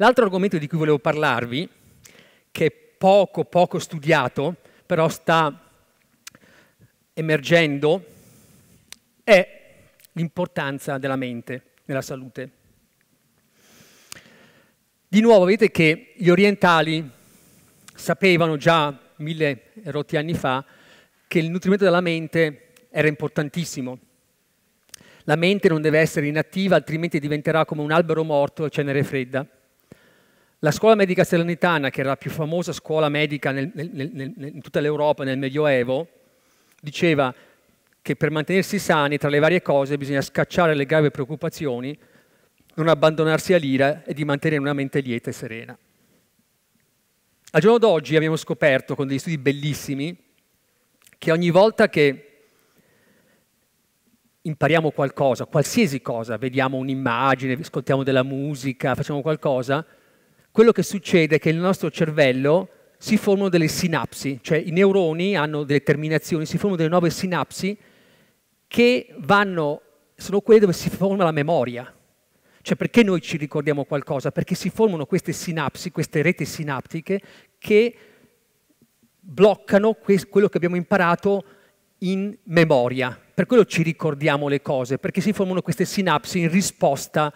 L'altro argomento di cui volevo parlarvi, che è poco poco studiato, però sta emergendo, è l'importanza della mente nella salute. Di nuovo vedete che gli orientali sapevano già mille rotti anni fa che il nutrimento della mente era importantissimo. La mente non deve essere inattiva, altrimenti diventerà come un albero morto a cenere fredda. La scuola medica serenitana, che era la più famosa scuola medica nel, nel, nel, in tutta l'Europa nel Medioevo, diceva che per mantenersi sani, tra le varie cose, bisogna scacciare le gravi preoccupazioni, non abbandonarsi all'ira e di mantenere una mente lieta e serena. Al giorno d'oggi abbiamo scoperto, con degli studi bellissimi, che ogni volta che impariamo qualcosa, qualsiasi cosa, vediamo un'immagine, ascoltiamo della musica, facciamo qualcosa, quello che succede è che nel nostro cervello si formano delle sinapsi, cioè i neuroni hanno delle terminazioni, si formano delle nuove sinapsi che vanno, sono quelle dove si forma la memoria. Cioè perché noi ci ricordiamo qualcosa? Perché si formano queste sinapsi, queste reti sinaptiche che bloccano quello che abbiamo imparato in memoria. Per quello ci ricordiamo le cose, perché si formano queste sinapsi in risposta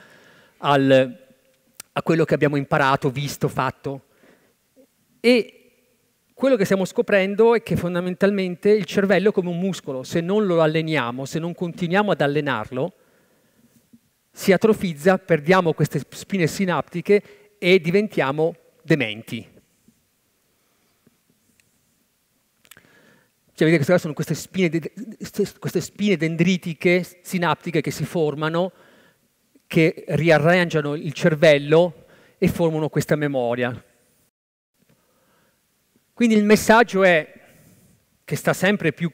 al, a quello che abbiamo imparato, visto, fatto. E quello che stiamo scoprendo è che fondamentalmente il cervello è come un muscolo, se non lo alleniamo, se non continuiamo ad allenarlo, si atrofizza, perdiamo queste spine sinaptiche e diventiamo dementi. Cioè, vedete, queste sono queste spine, queste spine dendritiche sinaptiche che si formano che riarrangiano il cervello e formano questa memoria. Quindi il messaggio è, che sta sempre più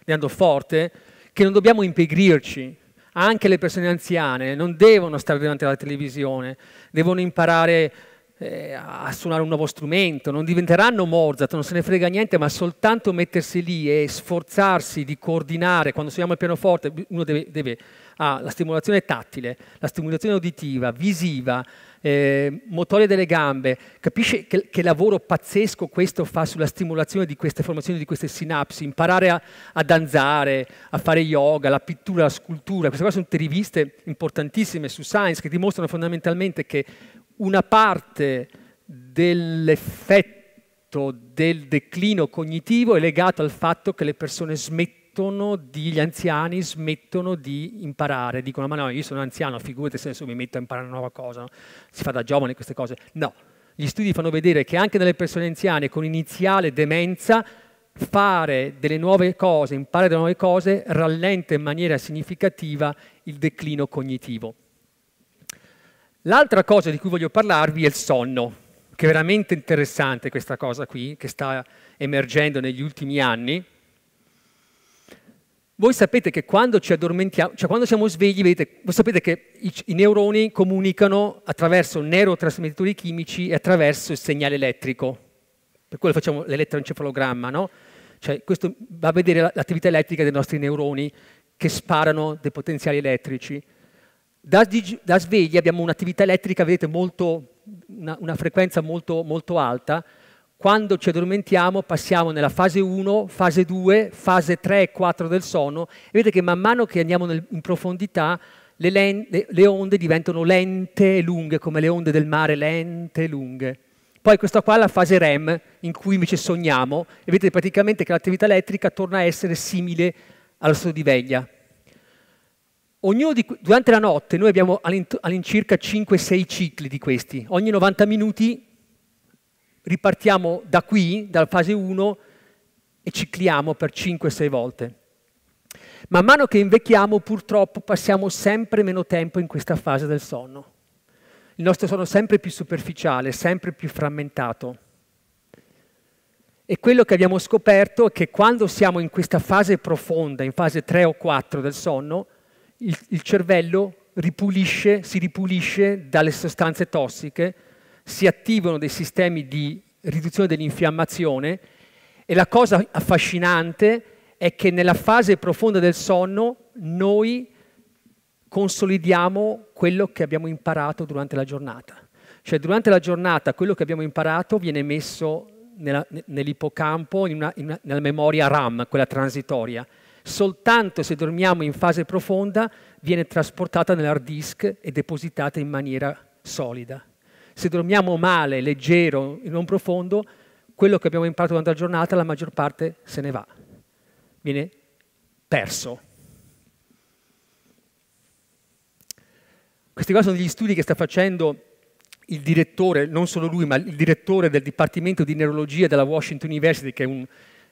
andando forte, che non dobbiamo impigrirci. Anche le persone anziane non devono stare davanti alla televisione, devono imparare eh, a suonare un nuovo strumento, non diventeranno Mozart, non se ne frega niente, ma soltanto mettersi lì e sforzarsi di coordinare, quando suoniamo il pianoforte uno deve, deve ha ah, la stimolazione tattile, la stimolazione uditiva, visiva, eh, motoria delle gambe, capisce che, che, lavoro pazzesco questo fa sulla stimolazione di queste formazioni, di queste sinapsi, imparare a, a danzare, a fare yoga, la pittura, la scultura, queste cose sono tutte riviste importantissime su Science che dimostrano fondamentalmente che una parte dell'effetto del declino cognitivo è legato al fatto che le persone smettono di, gli anziani smettono di imparare, dicono ma no, io sono anziano, figurati se adesso mi metto a imparare una nuova cosa, si fa da giovane queste cose. No, gli studi fanno vedere che anche nelle persone anziane con iniziale demenza fare delle nuove cose, imparare delle nuove cose rallenta in maniera significativa il declino cognitivo. L'altra cosa di cui voglio parlarvi è il sonno, che è veramente interessante questa cosa qui, che sta emergendo negli ultimi anni. Voi sapete che quando ci addormentiamo, cioè quando siamo svegli, vedete, voi sapete che i, i neuroni comunicano attraverso neurotrasmettitori chimici e attraverso il segnale elettrico. Per quello facciamo l'elettroencefalogramma, no? Cioè questo va a vedere l'attività elettrica dei nostri neuroni che sparano dei potenziali elettrici. Da, da sveglia abbiamo un'attività elettrica, vedete, molto, una, una, frequenza molto, molto alta. Quando ci addormentiamo passiamo nella fase 1, fase 2, fase 3 e 4 del sonno. E vedete che man mano che andiamo nel, in profondità le, len, le, le onde diventano lente e lunghe, come le onde del mare lente e lunghe. Poi questa qua è la fase REM, in cui invece sogniamo, e vedete praticamente che l'attività elettrica torna a essere simile allo stato di veglia di, durante la notte noi abbiamo all'incirca 5-6 cicli di questi. Ogni 90 minuti ripartiamo da qui, dalla fase 1, e cicliamo per 5-6 volte. Man mano che invecchiamo, purtroppo, passiamo sempre meno tempo in questa fase del sonno. Il nostro sonno è sempre più superficiale, sempre più frammentato. E quello che abbiamo scoperto è che quando siamo in questa fase profonda, in fase 3 o 4 del sonno, il, il cervello ripulisce, si ripulisce dalle sostanze tossiche, si attivano dei sistemi di riduzione dell'infiammazione e la cosa affascinante è che nella fase profonda del sonno noi consolidiamo quello che abbiamo imparato durante la giornata. Cioè durante la giornata quello che abbiamo imparato viene messo nell'ippocampo, nell nella memoria RAM, quella transitoria, Soltanto se dormiamo in fase profonda viene trasportata nell'hard disk e depositata in maniera solida. Se dormiamo male, leggero, non profondo, quello che abbiamo imparato durante la giornata, la maggior parte se ne va, viene perso. Questi qua sono degli studi che sta facendo il direttore, non solo lui, ma il direttore del Dipartimento di Neurologia della Washington University, che è un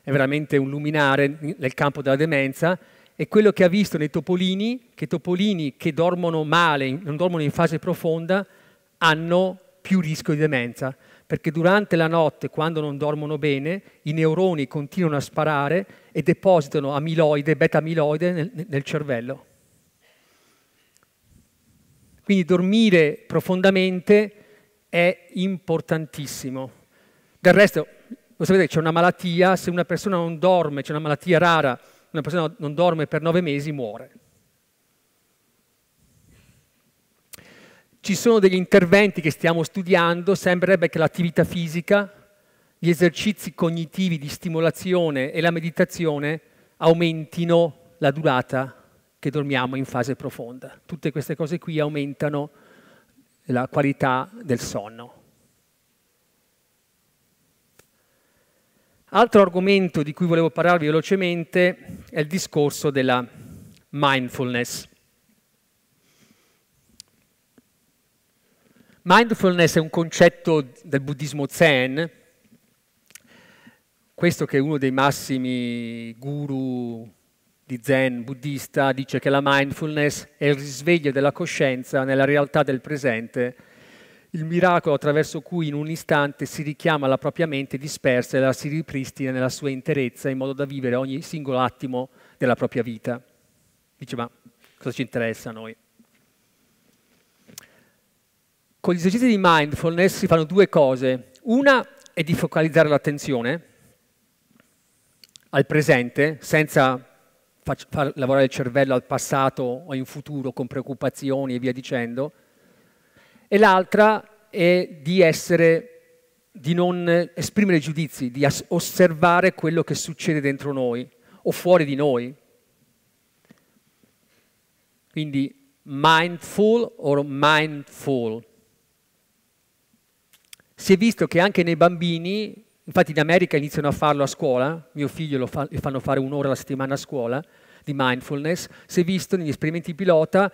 è veramente un luminare nel campo della demenza, e quello che ha visto nei topolini, che topolini che dormono male, non dormono in fase profonda, hanno più rischio di demenza, perché durante la notte, quando non dormono bene, i neuroni continuano a sparare e depositano amiloide, beta-amiloide nel, nel cervello. Quindi dormire profondamente è importantissimo. Del resto, lo sapete, c'è una malattia, se una persona non dorme, c'è una malattia rara, una persona non dorme per nove mesi, muore. Ci sono degli interventi che stiamo studiando, sembrerebbe che l'attività fisica, gli esercizi cognitivi di stimolazione e la meditazione aumentino la durata che dormiamo in fase profonda. Tutte queste cose qui aumentano la qualità del sonno. Altro argomento di cui volevo parlarvi velocemente è il discorso della mindfulness. Mindfulness è un concetto del buddismo zen, questo che è uno dei massimi guru di zen buddista dice che la mindfulness è il risveglio della coscienza nella realtà del presente il miracolo attraverso cui in un istante si richiama la propria mente dispersa e la si ripristina nella sua interezza in modo da vivere ogni singolo attimo della propria vita. Dice, ma cosa ci interessa a noi? Con gli esercizi di mindfulness si fanno due cose. Una è di focalizzare l'attenzione al presente, senza far lavorare il cervello al passato o in futuro con preoccupazioni e via dicendo, e l'altra è di essere di non esprimere giudizi, di osservare quello che succede dentro noi o fuori di noi. Quindi mindful o mindful. Si è visto che anche nei bambini, infatti in America iniziano a farlo a scuola, mio figlio lo fa, gli fanno fare un'ora alla settimana a scuola di mindfulness, si è visto negli esperimenti pilota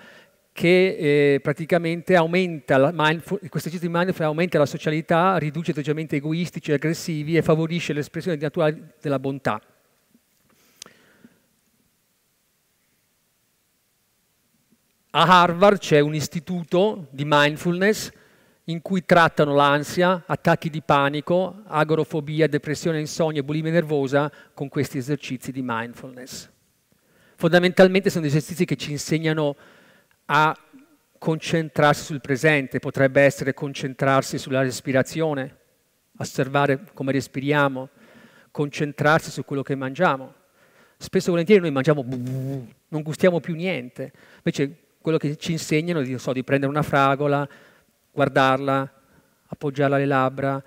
che eh, praticamente aumenta la mindful, questo esercizio di mindfulness aumenta la socialità, riduce atteggiamenti egoistici e aggressivi e favorisce l'espressione naturale della bontà. A Harvard c'è un istituto di mindfulness in cui trattano l'ansia, attacchi di panico, agorofobia, depressione, insonnia e bulimia nervosa con questi esercizi di mindfulness. Fondamentalmente sono esercizi che ci insegnano a concentrarsi sul presente, potrebbe essere concentrarsi sulla respirazione, osservare come respiriamo, concentrarsi su quello che mangiamo. Spesso e volentieri noi mangiamo, non gustiamo più niente, invece quello che ci insegnano è so, di prendere una fragola, guardarla, appoggiarla alle labbra,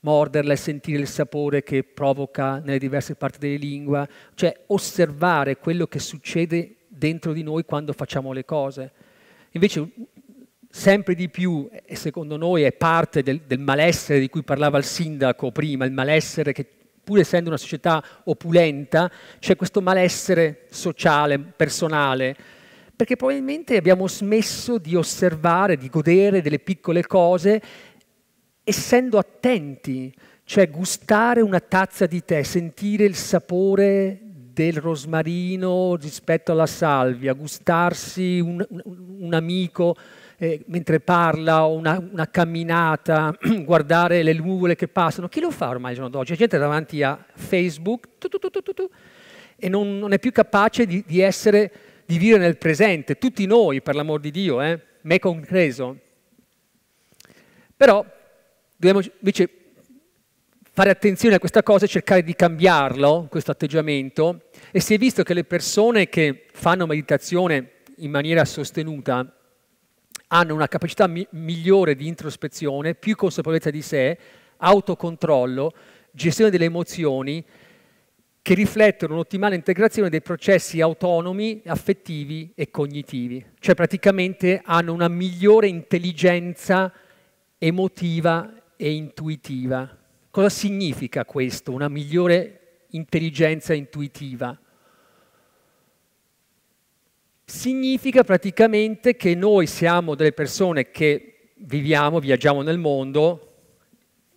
morderla e sentire il sapore che provoca nelle diverse parti delle lingue, cioè osservare quello che succede dentro di noi quando facciamo le cose. Invece sempre di più, e secondo noi è parte del, del malessere di cui parlava il sindaco prima, il malessere che pur essendo una società opulenta, c'è questo malessere sociale, personale, perché probabilmente abbiamo smesso di osservare, di godere delle piccole cose, essendo attenti, cioè gustare una tazza di tè, sentire il sapore del rosmarino rispetto alla salvia, gustarsi un, un amico eh, mentre parla o una, una, camminata, guardare le nuvole che passano. Chi lo fa ormai al giorno d'oggi? C'è gente davanti a Facebook tu, tu, tu, e non, non, è più capace di, di, essere, di vivere nel presente. Tutti noi, per l'amor di Dio, eh, me compreso. Però dobbiamo invece fare attenzione a questa cosa e cercare di cambiarlo, questo atteggiamento, e si è visto che le persone che fanno meditazione in maniera sostenuta hanno una capacità mi migliore di introspezione, più consapevolezza di sé, autocontrollo, gestione delle emozioni, che riflettono un'ottimale integrazione dei processi autonomi, affettivi e cognitivi. Cioè praticamente hanno una migliore intelligenza emotiva e intuitiva. Cosa significa questo, una migliore intelligenza intuitiva? Significa praticamente che noi siamo delle persone che viviamo, viaggiamo nel mondo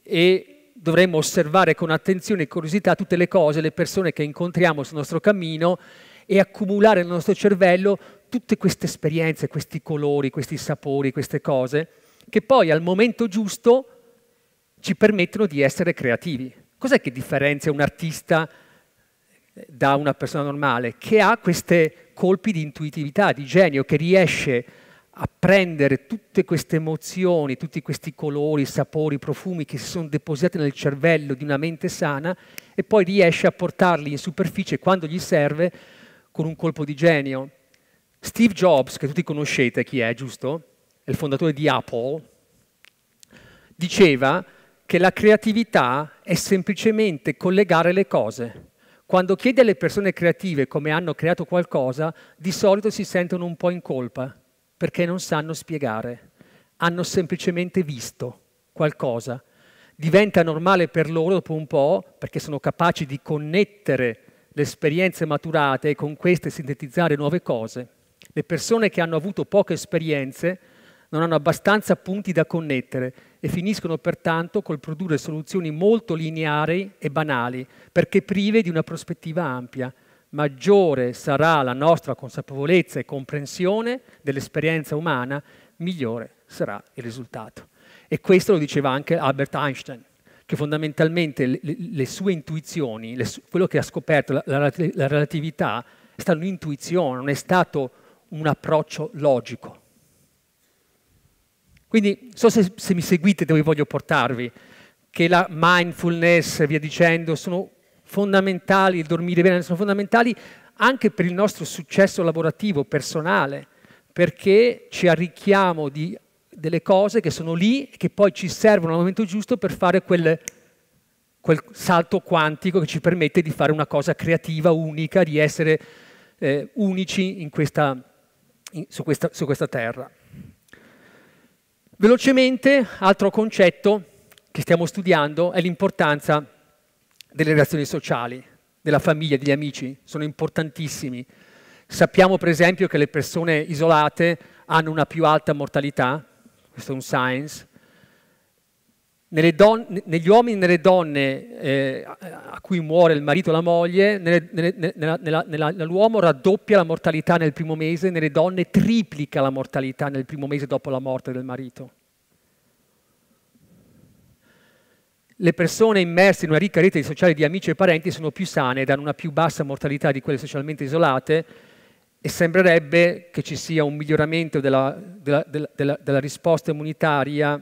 e dovremmo osservare con attenzione e curiosità tutte le cose, le persone che incontriamo sul nostro cammino e accumulare nel nostro cervello tutte queste esperienze, questi colori, questi sapori, queste cose, che poi al momento giusto ci permettono di essere creativi. Cos'è che differenzia un artista eh, da una persona normale? Che ha questi colpi di intuitività, di genio, che riesce a prendere tutte queste emozioni, tutti questi colori, sapori, profumi che si sono depositati nel cervello di una mente sana e poi riesce a portarli in superficie quando gli serve con un colpo di genio. Steve Jobs, che tutti conoscete chi è, giusto? È il fondatore di Apple, diceva che la creatività è semplicemente collegare le cose. Quando chiedi alle persone creative come hanno creato qualcosa, di solito si sentono un po' in colpa, perché non sanno spiegare. Hanno semplicemente visto qualcosa. Diventa normale per loro dopo un po', perché sono capaci di connettere le esperienze maturate e con queste sintetizzare nuove cose. Le persone che hanno avuto poche esperienze non hanno abbastanza punti da connettere e finiscono pertanto col produrre soluzioni molto lineari e banali, perché prive di una prospettiva ampia. Maggiore sarà la nostra consapevolezza e comprensione dell'esperienza umana, migliore sarà il risultato. E questo lo diceva anche Albert Einstein, che fondamentalmente le, le sue intuizioni, le, quello che ha scoperto, la, la, la relatività, è stata un'intuizione, non è stato un approccio logico. Quindi so se, se mi seguite dove voglio portarvi, che la mindfulness e via dicendo sono fondamentali, il dormire bene sono fondamentali anche per il nostro successo lavorativo, personale, perché ci arricchiamo di delle cose che sono lì e che poi ci servono al momento giusto per fare quel, quel, salto quantico che ci permette di fare una cosa creativa, unica, di essere eh, unici questa, in, su, questa, su questa terra. Velocemente, altro concetto che stiamo studiando è l'importanza delle relazioni sociali, della famiglia, degli amici, sono importantissimi. Sappiamo per esempio che le persone isolate hanno una più alta mortalità, questo è un science, donne, negli uomini e nelle donne eh, a cui muore il marito o la moglie, nell'uomo raddoppia la mortalità nel primo mese, nelle donne triplica la mortalità nel primo mese dopo la morte del marito. Le persone immerse in una ricca rete sociale di amici e parenti sono più sane ed hanno una più bassa mortalità di quelle socialmente isolate e sembrerebbe che ci sia un miglioramento della, della, della, della risposta immunitaria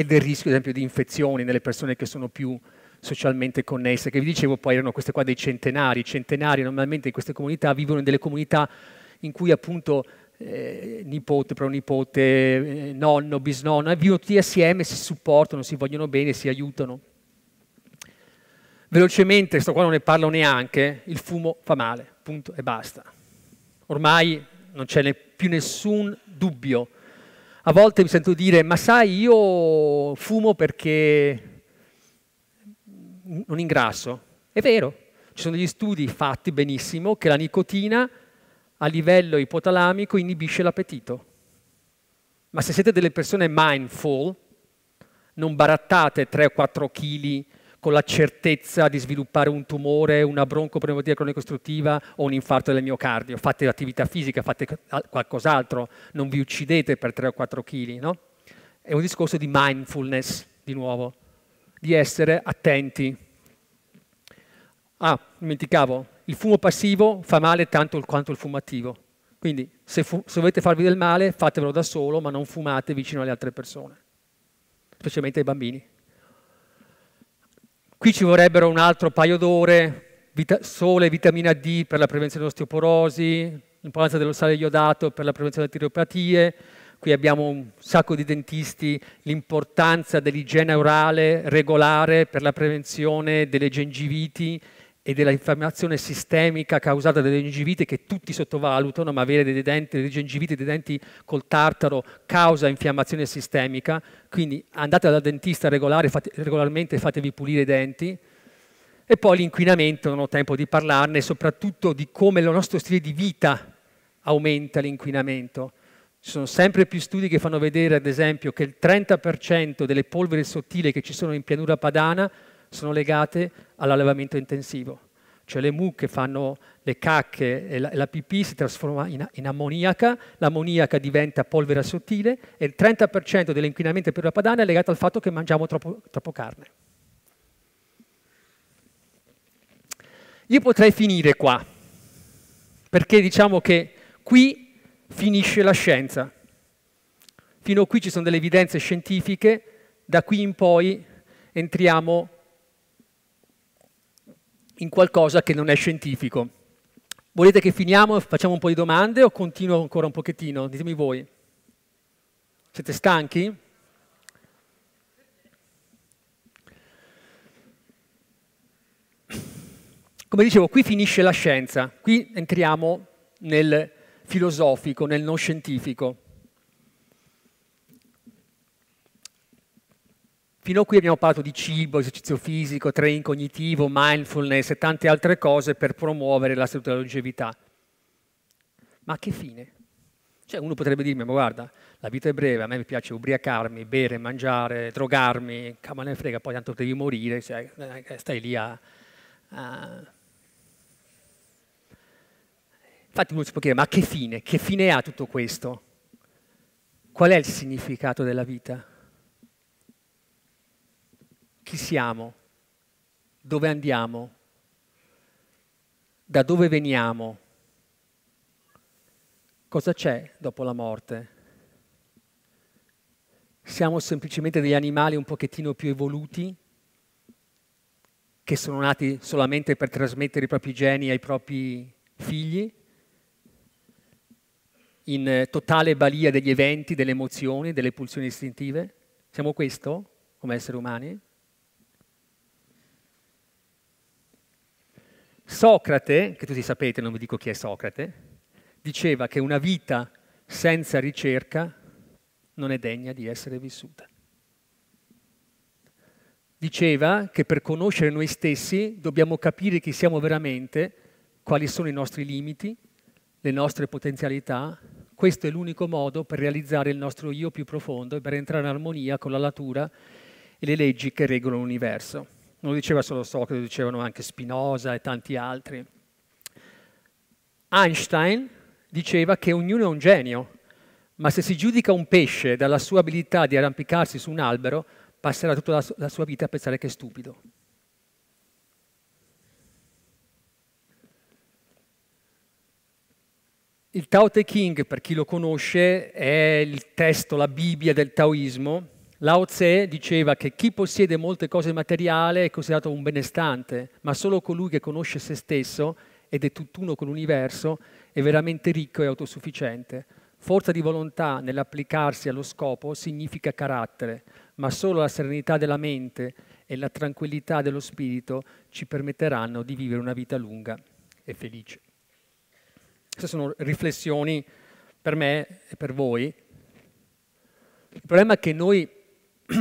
e del rischio, ad esempio, di infezioni nelle persone che sono più socialmente connesse, che vi dicevo poi erano queste qua dei centenari, centenari normalmente in queste comunità vivono in delle comunità in cui appunto eh, nipote, pronipote, eh, nonno, bisnonno, eh, vivono tutti assieme, si supportano, si vogliono bene, si aiutano. Velocemente, questo qua non ne parlo neanche, il fumo fa male, punto e basta. Ormai non c'è ne più nessun dubbio a volte mi sento dire, ma sai, io fumo perché non ingrasso. È vero, ci sono degli studi fatti benissimo che la nicotina a livello ipotalamico inibisce l'appetito. Ma se siete delle persone mindful, non barattate 3 o 4 kg con la certezza di sviluppare un tumore, una broncopneumonia cronico-costruttiva o un infarto del miocardio. Fate attività fisica, fate qualcos'altro, non vi uccidete per 3 o 4 kg. No? È un discorso di mindfulness, di nuovo, di essere attenti. Ah, dimenticavo, il fumo passivo fa male tanto quanto il fumativo. Quindi se, se dovete farvi del male, fatevelo da solo, ma non fumate vicino alle altre persone, specialmente ai bambini. Qui ci vorrebbero un altro paio d'ore, vita- sole, vitamina D per la prevenzione dell'osteoporosi, l'importanza dello sale iodato per la prevenzione delle tiropatie, qui abbiamo un sacco di dentisti, l'importanza dell'igiene orale regolare per la prevenzione delle gengiviti, e della infiammazione sistemica causata dalle gengivite che tutti sottovalutano, ma avere dei denti, delle gengivite dei denti col tartaro causa infiammazione sistemica, quindi andate dal dentista regolare, fate, regolarmente fatevi pulire i denti, e poi l'inquinamento, non ho tempo di parlarne, soprattutto di come il nostro stile di vita aumenta l'inquinamento. Ci sono sempre più studi che fanno vedere, ad esempio, che il 30% delle polvere sottili che ci sono in pianura padana sono legate all'allevamento intensivo. Cioè le mucche fanno le cacche e la, la pipì si trasforma in, in ammoniaca, l'ammoniaca diventa polvere sottile e il 30% dell'inquinamento per la padana è legato al fatto che mangiamo troppo, troppo carne. Io potrei finire qua, perché diciamo che qui finisce la scienza. Fino a qui ci sono delle evidenze scientifiche, da qui in poi entriamo in qualcosa che non è scientifico. Volete che finiamo, facciamo un po' di domande o continuo ancora un pochettino? Ditemi voi. Siete stanchi? Come dicevo, qui finisce la scienza, qui entriamo nel filosofico, nel non scientifico. Fino a qui abbiamo parlato di cibo, esercizio fisico, training cognitivo, mindfulness e tante altre cose per promuovere la salute e la longevità. Ma a che fine? Cioè uno potrebbe dirmi, ma guarda, la vita è breve, a me piace ubriacarmi, bere, mangiare, drogarmi, ma ne frega, poi tanto devi morire, cioè, stai lì a, a... Infatti uno si può chiedere, ma a che fine? Che fine ha tutto questo? Qual è il significato della vita? chi siamo, dove andiamo, da dove veniamo, cosa c'è dopo la morte. Siamo semplicemente degli animali un pochettino più evoluti, che sono nati solamente per trasmettere i propri geni ai propri figli, in totale balia degli eventi, delle emozioni, delle pulsioni istintive? Siamo questo come esseri umani? Socrate, che tutti sapete, non vi dico chi è Socrate, diceva che una vita senza ricerca non è degna di essere vissuta. Diceva che per conoscere noi stessi dobbiamo capire chi siamo veramente, quali sono i nostri limiti, le nostre potenzialità. Questo è l'unico modo per realizzare il nostro io più profondo e per entrare in armonia con la natura e le leggi che regolano l'universo. Non lo diceva solo Socrate, lo dicevano anche Spinoza e tanti altri. Einstein diceva che ognuno è un genio, ma se si giudica un pesce dalla sua abilità di arrampicarsi su un albero, passerà tutta la, sua vita a pensare che è stupido. Il Tao Te Ching, per chi lo conosce, è il testo, la Bibbia del taoismo, Lao Tse diceva che chi possiede molte cose materiali è considerato un benestante, ma solo colui che conosce se stesso ed è tutt'uno con l'universo è veramente ricco e autosufficiente. Forza di volontà nell'applicarsi allo scopo significa carattere, ma solo la serenità della mente e la tranquillità dello spirito ci permetteranno di vivere una vita lunga e felice. Queste sono riflessioni per me e per voi. Il problema è che noi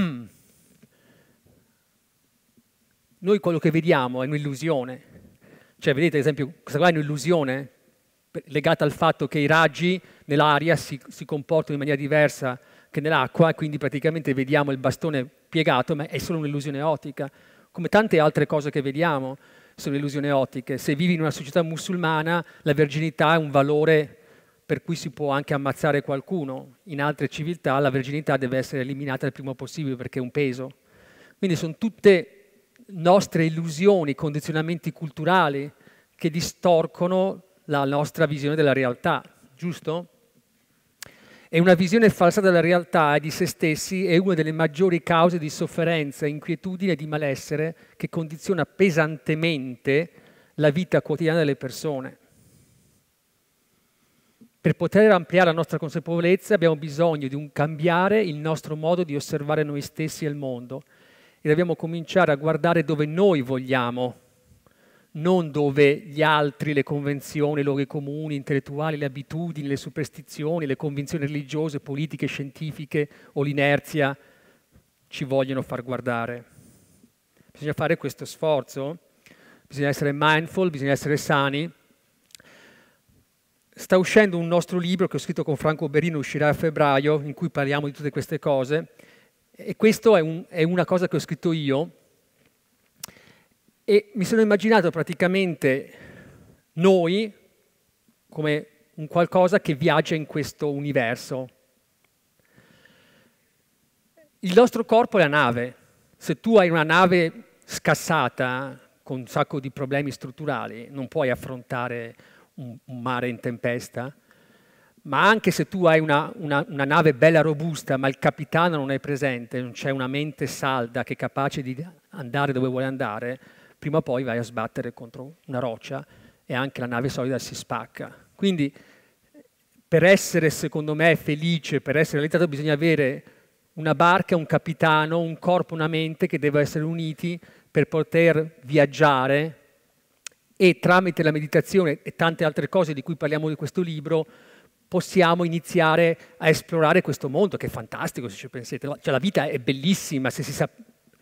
noi quello che vediamo è un'illusione. Cioè, vedete ad esempio, questa qua è un'illusione legata al fatto che i raggi nell'aria si, si comportano in maniera diversa che nell'acqua, quindi praticamente vediamo il bastone piegato, ma è solo un'illusione ottica. Come tante altre cose che vediamo sono illusioni ottiche. Se vivi in una società musulmana, la verginità è un valore per cui si può anche ammazzare qualcuno. In altre civiltà la virginità deve essere eliminata il prima possibile perché è un peso. Quindi sono tutte nostre illusioni, condizionamenti culturali che distorcono la nostra visione della realtà, giusto? E una visione falsa della realtà e di se stessi è una delle maggiori cause di sofferenza, inquietudine e di malessere che condiziona pesantemente la vita quotidiana delle persone. Per poter ampliare la nostra consapevolezza abbiamo bisogno di un cambiare il nostro modo di osservare noi stessi e il mondo e dobbiamo cominciare a guardare dove noi vogliamo, non dove gli altri, le convenzioni, i luoghi comuni, intellettuali, le abitudini, le superstizioni, le convinzioni religiose, politiche, scientifiche o l'inerzia ci vogliono far guardare. Bisogna fare questo sforzo, bisogna essere mindful, bisogna essere sani Sta uscendo un nostro libro che ho scritto con Franco Berino, uscirà a febbraio, in cui parliamo di tutte queste cose. E questa è, un, è una cosa che ho scritto io. E mi sono immaginato praticamente noi come un qualcosa che viaggia in questo universo. Il nostro corpo è la nave. Se tu hai una nave scassata, con un sacco di problemi strutturali, non puoi affrontare un, un mare in tempesta, ma anche se tu hai una, una, una, nave bella robusta, ma il capitano non è presente, non c'è una mente salda che è capace di andare dove vuole andare, prima o poi vai a sbattere contro una roccia e anche la nave solida si spacca. Quindi per essere, secondo me, felice, per essere realizzato, bisogna avere una barca, un capitano, un corpo, una mente che devono essere uniti per poter viaggiare e tramite la meditazione e tante altre cose di cui parliamo in questo libro possiamo iniziare a esplorare questo mondo che è fantastico se ci pensate. Cioè, la vita è bellissima se si sa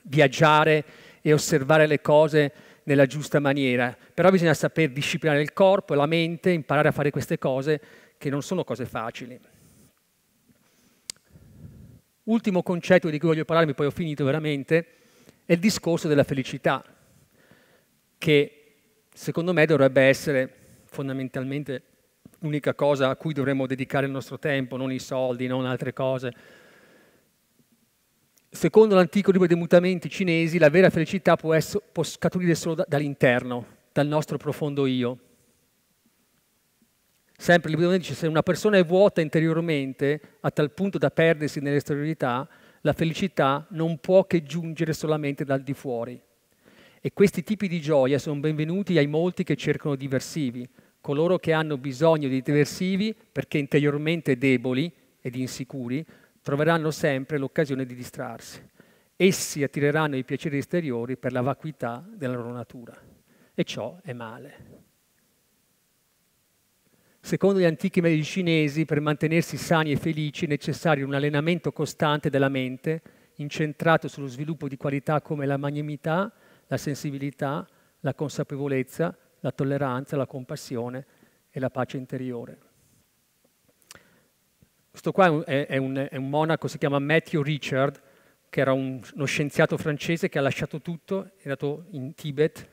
viaggiare e osservare le cose nella giusta maniera, però bisogna saper disciplinare il corpo e la mente, imparare a fare queste cose che non sono cose facili. Ultimo concetto di cui voglio parlarvi, poi ho finito veramente, è il discorso della felicità, che secondo me dovrebbe essere fondamentalmente l'unica cosa a cui dovremmo dedicare il nostro tempo, non i soldi, non altre cose. Secondo l'antico libro dei mutamenti cinesi, la vera felicità può, essere, può scaturire solo da, dall'interno, dal nostro profondo io. Sempre il libro dice, se una persona è vuota interiormente, a tal punto da perdersi nell'esteriorità, la felicità non può che giungere solamente dal di fuori. E questi tipi di gioia sono benvenuti ai molti che cercano diversivi, coloro che hanno bisogno di diversivi perché interiormente deboli ed insicuri troveranno sempre l'occasione di distrarsi. Essi attireranno i piaceri esteriori per la vacuità della loro natura. E ciò è male. Secondo gli antichi medici cinesi, per mantenersi sani e felici è necessario un allenamento costante della mente, incentrato sullo sviluppo di qualità come la magnimità, la sensibilità, la consapevolezza, la tolleranza, la compassione e la pace interiore. Questo qua è, è, un, è un, monaco, si chiama Matthew Richard, che era un, uno scienziato francese che ha lasciato tutto, è andato in Tibet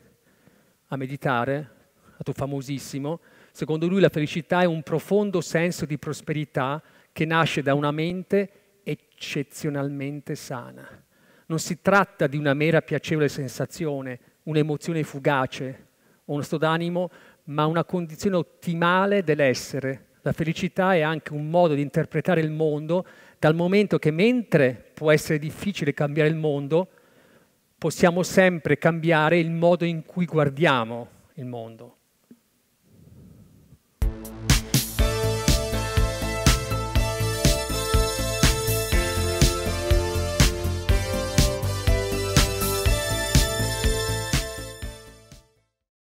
a meditare, è stato famosissimo. Secondo lui la felicità è un profondo senso di prosperità che nasce da una mente eccezionalmente sana. Non si tratta di una mera piacevole sensazione, un'emozione fugace o uno stato d'animo, ma una condizione ottimale dell'essere. La felicità è anche un modo di interpretare il mondo dal momento che mentre può essere difficile cambiare il mondo, possiamo sempre cambiare il modo in cui guardiamo il mondo.